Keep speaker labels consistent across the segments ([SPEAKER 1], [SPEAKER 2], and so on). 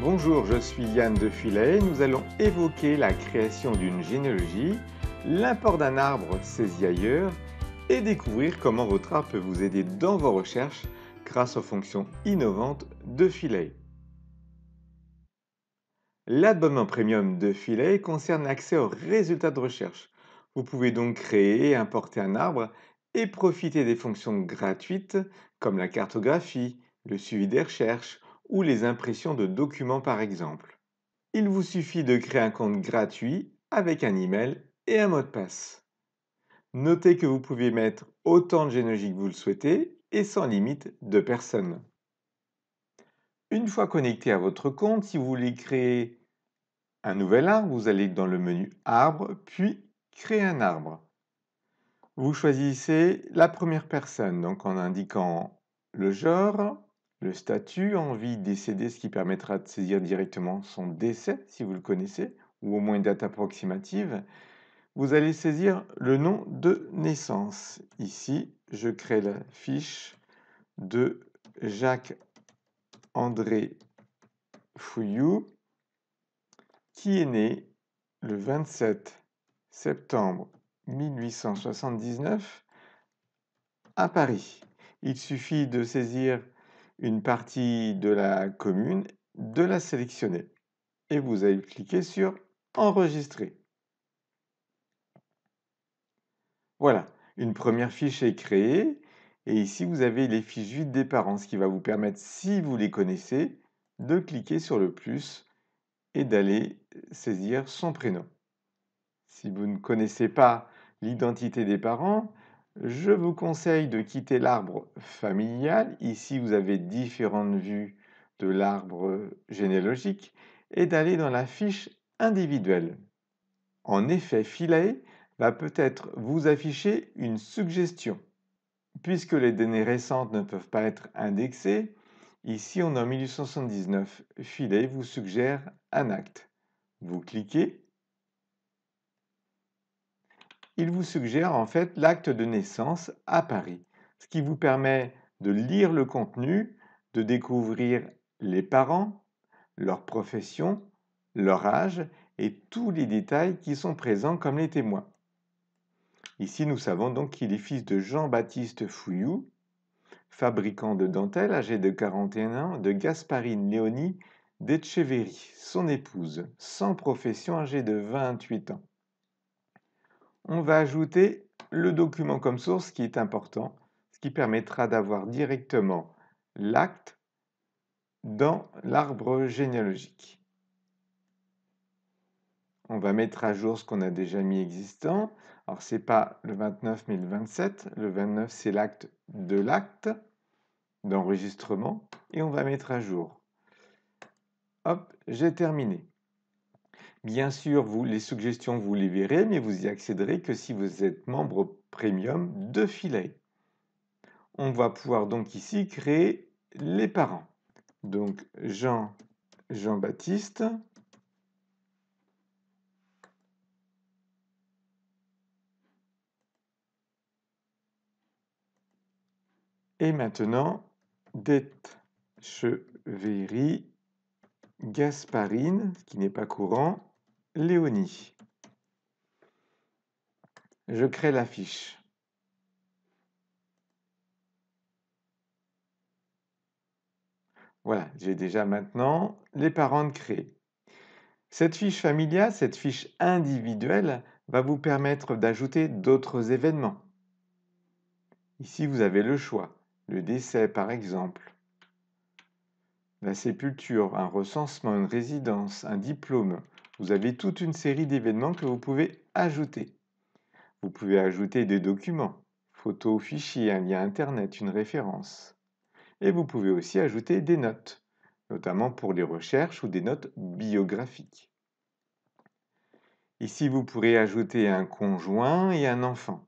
[SPEAKER 1] Bonjour, je suis Yann de Filey. Nous allons évoquer la création d'une généalogie, l'import d'un arbre saisi ailleurs et découvrir comment votre arbre peut vous aider dans vos recherches grâce aux fonctions innovantes de Filet. L'abonnement premium de Filet concerne l'accès aux résultats de recherche. Vous pouvez donc créer et importer un arbre et profiter des fonctions gratuites comme la cartographie, le suivi des recherches ou les impressions de documents par exemple. Il vous suffit de créer un compte gratuit avec un email et un mot de passe. Notez que vous pouvez mettre autant de génogie que vous le souhaitez et sans limite de personnes. Une fois connecté à votre compte, si vous voulez créer un nouvel arbre, vous allez dans le menu Arbre, puis Créer un arbre. Vous choisissez la première personne, donc en indiquant le genre, le statut, envie, décédé, ce qui permettra de saisir directement son décès, si vous le connaissez, ou au moins une date approximative. Vous allez saisir le nom de naissance. Ici, je crée la fiche de Jacques-André Fouillou, qui est né le 27 septembre 1879 à Paris. Il suffit de saisir une partie de la commune, de la sélectionner et vous allez cliquer sur Enregistrer. Voilà, une première fiche est créée et ici vous avez les fiches vides des parents, ce qui va vous permettre, si vous les connaissez, de cliquer sur le plus et d'aller saisir son prénom. Si vous ne connaissez pas l'identité des parents, je vous conseille de quitter l'arbre familial. Ici, vous avez différentes vues de l'arbre généalogique et d'aller dans la fiche individuelle. En effet, Philae va peut-être vous afficher une suggestion. Puisque les données récentes ne peuvent pas être indexées, ici on est en 1879, Philae vous suggère un acte. Vous cliquez il vous suggère en fait l'acte de naissance à Paris, ce qui vous permet de lire le contenu, de découvrir les parents, leur profession, leur âge et tous les détails qui sont présents comme les témoins. Ici, nous savons donc qu'il est fils de Jean-Baptiste Fouillou, fabricant de dentelles, âgé de 41 ans, de Gasparine Léonie d'Echeverry, son épouse, sans profession, âgée de 28 ans on va ajouter le document comme source qui est important, ce qui permettra d'avoir directement l'acte dans l'arbre généalogique. On va mettre à jour ce qu'on a déjà mis existant. Alors, ce n'est pas le 29, mais Le 29, c'est l'acte de l'acte d'enregistrement. Et on va mettre à jour. Hop, j'ai terminé. Bien sûr, vous, les suggestions, vous les verrez, mais vous y accéderez que si vous êtes membre premium de Filet. On va pouvoir donc ici créer les parents. Donc Jean, Jean-Baptiste. Et maintenant, Decheverry Gasparine, ce qui n'est pas courant. Léonie. Je crée la fiche. Voilà, j'ai déjà maintenant les parents de Cette fiche familiale, cette fiche individuelle, va vous permettre d'ajouter d'autres événements. Ici, vous avez le choix. Le décès, par exemple. La sépulture, un recensement, une résidence, un diplôme, vous avez toute une série d'événements que vous pouvez ajouter. Vous pouvez ajouter des documents, photos, fichiers, un lien Internet, une référence. Et vous pouvez aussi ajouter des notes, notamment pour les recherches ou des notes biographiques. Ici, vous pourrez ajouter un conjoint et un enfant.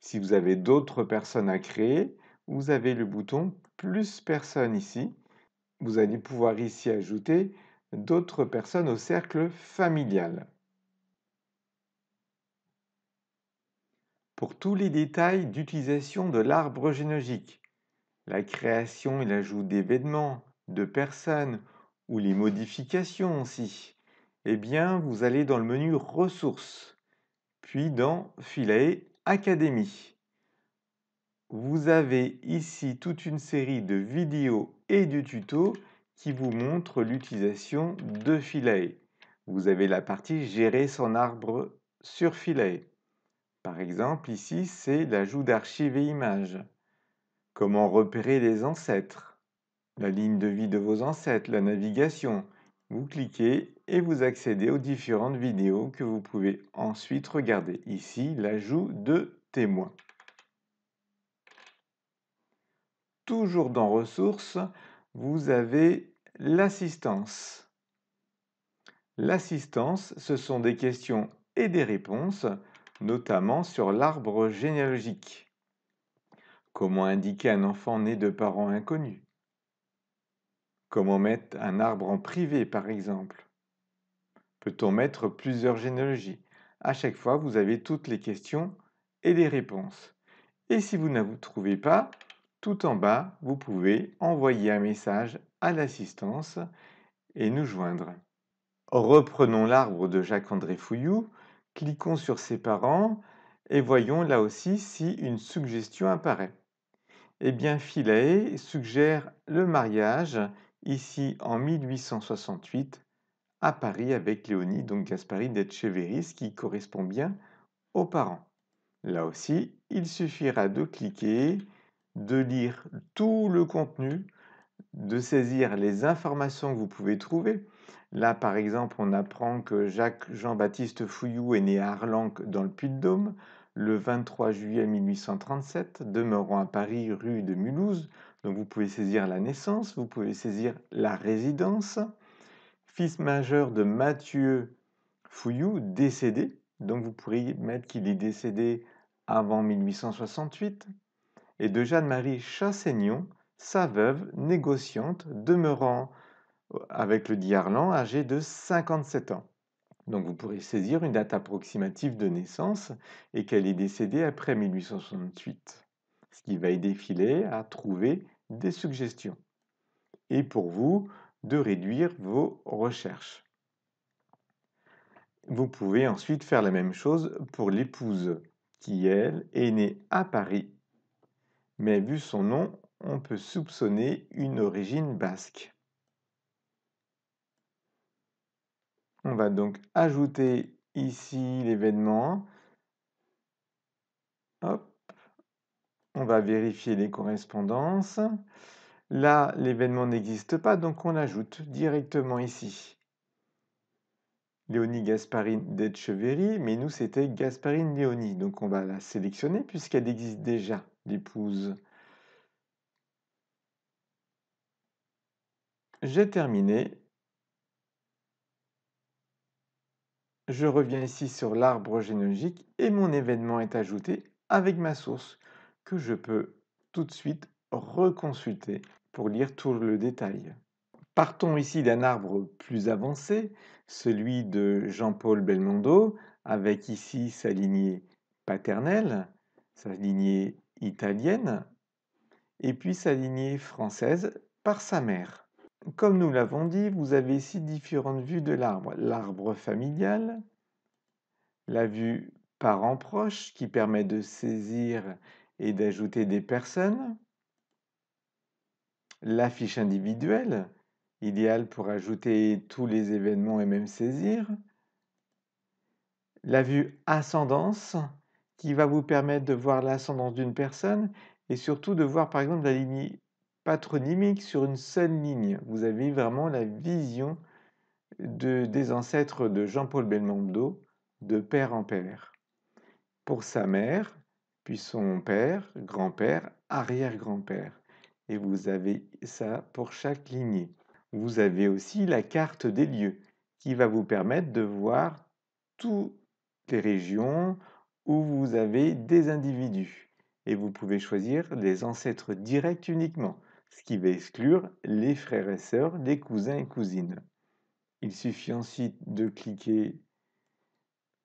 [SPEAKER 1] Si vous avez d'autres personnes à créer, vous avez le bouton « Plus personne ici. Vous allez pouvoir ici ajouter d'autres personnes au cercle familial. Pour tous les détails d'utilisation de l'arbre généalogique, la création et l'ajout d'événements, de personnes ou les modifications aussi, eh bien vous allez dans le menu ressources, puis dans filet académie. Vous avez ici toute une série de vidéos et de tutos qui vous montre l'utilisation de Philae. Vous avez la partie gérer son arbre sur Philae. Par exemple, ici, c'est l'ajout d'archives et images. Comment repérer les ancêtres La ligne de vie de vos ancêtres, la navigation. Vous cliquez et vous accédez aux différentes vidéos que vous pouvez ensuite regarder. Ici, l'ajout de témoins. Toujours dans Ressources, vous avez l'assistance. L'assistance, ce sont des questions et des réponses, notamment sur l'arbre généalogique. Comment indiquer un enfant né de parents inconnus Comment mettre un arbre en privé, par exemple Peut-on mettre plusieurs généalogies À chaque fois, vous avez toutes les questions et les réponses. Et si vous ne vous trouvez pas, tout en bas, vous pouvez envoyer un message à l'assistance et nous joindre. Reprenons l'arbre de Jacques-André Fouillou, cliquons sur ses parents et voyons là aussi si une suggestion apparaît. Eh bien, Philae suggère le mariage ici en 1868 à Paris avec Léonie, donc Gaspari Cheveris qui correspond bien aux parents. Là aussi, il suffira de cliquer de lire tout le contenu, de saisir les informations que vous pouvez trouver. Là, par exemple, on apprend que Jacques Jean-Baptiste Fouillou est né à Arlanc dans le Puy-de-Dôme le 23 juillet 1837, demeurant à Paris rue de Mulhouse. Donc vous pouvez saisir la naissance, vous pouvez saisir la résidence. Fils majeur de Mathieu Fouillou, décédé. Donc vous pourriez mettre qu'il est décédé avant 1868 et de Jeanne-Marie Chassaignon, sa veuve, négociante, demeurant euh, avec le dit âgé de 57 ans. Donc vous pourrez saisir une date approximative de naissance et qu'elle est décédée après 1868, ce qui va aider Filet à trouver des suggestions. Et pour vous, de réduire vos recherches. Vous pouvez ensuite faire la même chose pour l'épouse, qui elle est née à Paris mais vu son nom, on peut soupçonner une origine basque. On va donc ajouter ici l'événement. Hop. On va vérifier les correspondances. Là, l'événement n'existe pas, donc on l'ajoute directement ici. Léonie Gasparine d'Etcheverry, mais nous c'était Gasparine Léonie, donc on va la sélectionner puisqu'elle existe déjà. J'ai terminé. Je reviens ici sur l'arbre généalogique et mon événement est ajouté avec ma source que je peux tout de suite reconsulter pour lire tout le détail. Partons ici d'un arbre plus avancé, celui de Jean-Paul Belmondo, avec ici sa lignée paternelle, sa lignée italienne et puis sa lignée française par sa mère. Comme nous l'avons dit, vous avez ici différentes vues de l'arbre. L'arbre familial, la vue parents proche qui permet de saisir et d'ajouter des personnes, l'affiche individuelle, idéale pour ajouter tous les événements et même saisir, la vue ascendance, qui va vous permettre de voir l'ascendance d'une personne et surtout de voir par exemple la lignée patronymique sur une seule ligne. Vous avez vraiment la vision des ancêtres de Jean-Paul Belmondo de père en père. Pour sa mère, puis son père, grand-père, arrière-grand-père. Et vous avez ça pour chaque lignée. Vous avez aussi la carte des lieux qui va vous permettre de voir toutes les régions, où vous avez des individus. Et vous pouvez choisir les ancêtres directs uniquement, ce qui va exclure les frères et sœurs, les cousins et cousines. Il suffit ensuite de cliquer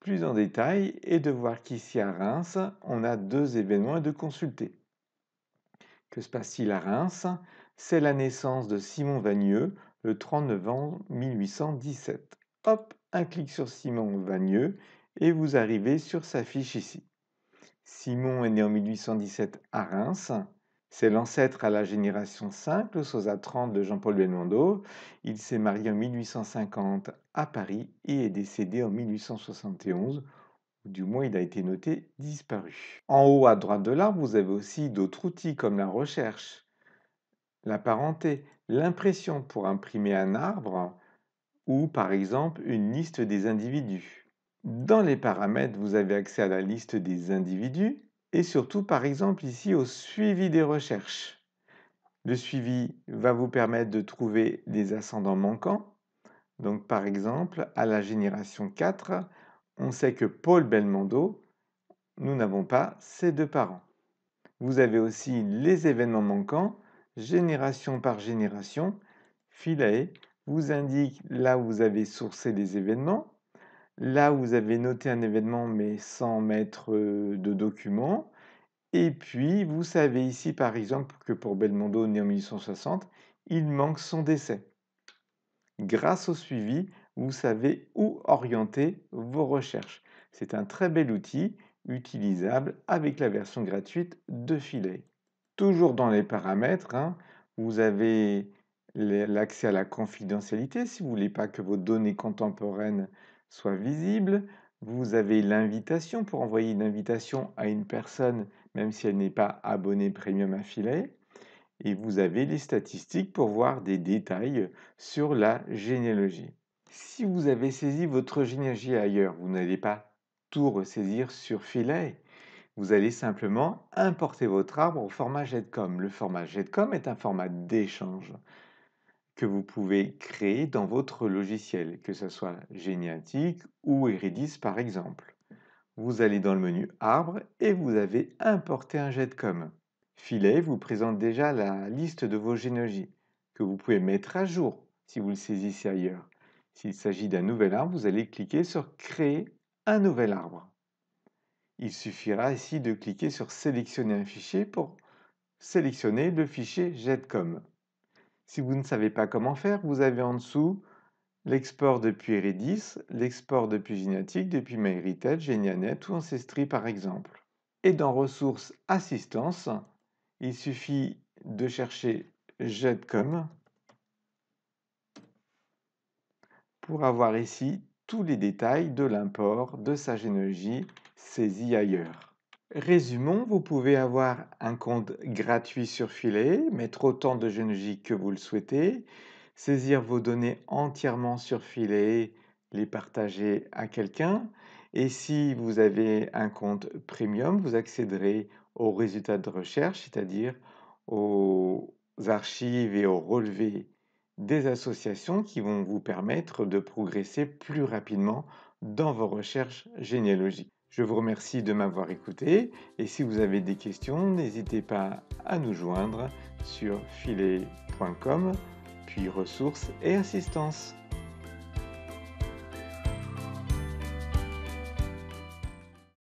[SPEAKER 1] plus en détail et de voir qu'ici à Reims, on a deux événements à de consulter. Que se passe-t-il à Reims C'est la naissance de Simon Vagneux le 39 novembre 1817. Hop, un clic sur Simon Vagneux et vous arrivez sur sa fiche ici. Simon est né en 1817 à Reims. C'est l'ancêtre à la génération 5, le Sosa 30 de Jean-Paul Belmondo. Il s'est marié en 1850 à Paris et est décédé en 1871, du moins il a été noté disparu. En haut à droite de l'arbre, vous avez aussi d'autres outils comme la recherche, la parenté, l'impression pour imprimer un arbre ou par exemple une liste des individus. Dans les paramètres, vous avez accès à la liste des individus et surtout, par exemple, ici au suivi des recherches. Le suivi va vous permettre de trouver des ascendants manquants. Donc, par exemple, à la génération 4, on sait que Paul Belmondo, nous n'avons pas ses deux parents. Vous avez aussi les événements manquants, génération par génération. Philae vous indique là où vous avez sourcé les événements. Là, vous avez noté un événement mais sans mettre de documents. Et puis, vous savez ici, par exemple, que pour Belmondo, né en 1860, il manque son décès. Grâce au suivi, vous savez où orienter vos recherches. C'est un très bel outil utilisable avec la version gratuite de Filet. Toujours dans les paramètres, hein, vous avez l'accès à la confidentialité si vous ne voulez pas que vos données contemporaines soit visible. Vous avez l'invitation pour envoyer une invitation à une personne, même si elle n'est pas abonnée premium filet Et vous avez les statistiques pour voir des détails sur la généalogie. Si vous avez saisi votre généalogie ailleurs, vous n'allez pas tout ressaisir sur filet. Vous allez simplement importer votre arbre au format GEDCOM. Le format GEDCOM est un format d'échange que vous pouvez créer dans votre logiciel, que ce soit Généatique ou Eridis par exemple. Vous allez dans le menu Arbre et vous avez importé un jetcom. Filet vous présente déjà la liste de vos généalogies que vous pouvez mettre à jour si vous le saisissez ailleurs. S'il s'agit d'un nouvel arbre, vous allez cliquer sur Créer un nouvel arbre. Il suffira ici de cliquer sur Sélectionner un fichier pour sélectionner le fichier JetCom. Si vous ne savez pas comment faire, vous avez en dessous l'export depuis Redis, l'export depuis Ginatic, depuis MyHeritage, Genianet ou Ancestry par exemple. Et dans Ressources Assistance, il suffit de chercher JetCom pour avoir ici tous les détails de l'import de sa généalogie saisie ailleurs. Résumons, vous pouvez avoir un compte gratuit sur Filet, mettre autant de généalogie que vous le souhaitez, saisir vos données entièrement sur Filet, les partager à quelqu'un. Et si vous avez un compte premium, vous accéderez aux résultats de recherche, c'est-à-dire aux archives et aux relevés des associations qui vont vous permettre de progresser plus rapidement dans vos recherches généalogiques. Je vous remercie de m'avoir écouté et si vous avez des questions, n'hésitez pas à nous joindre sur filet.com, puis ressources et assistance.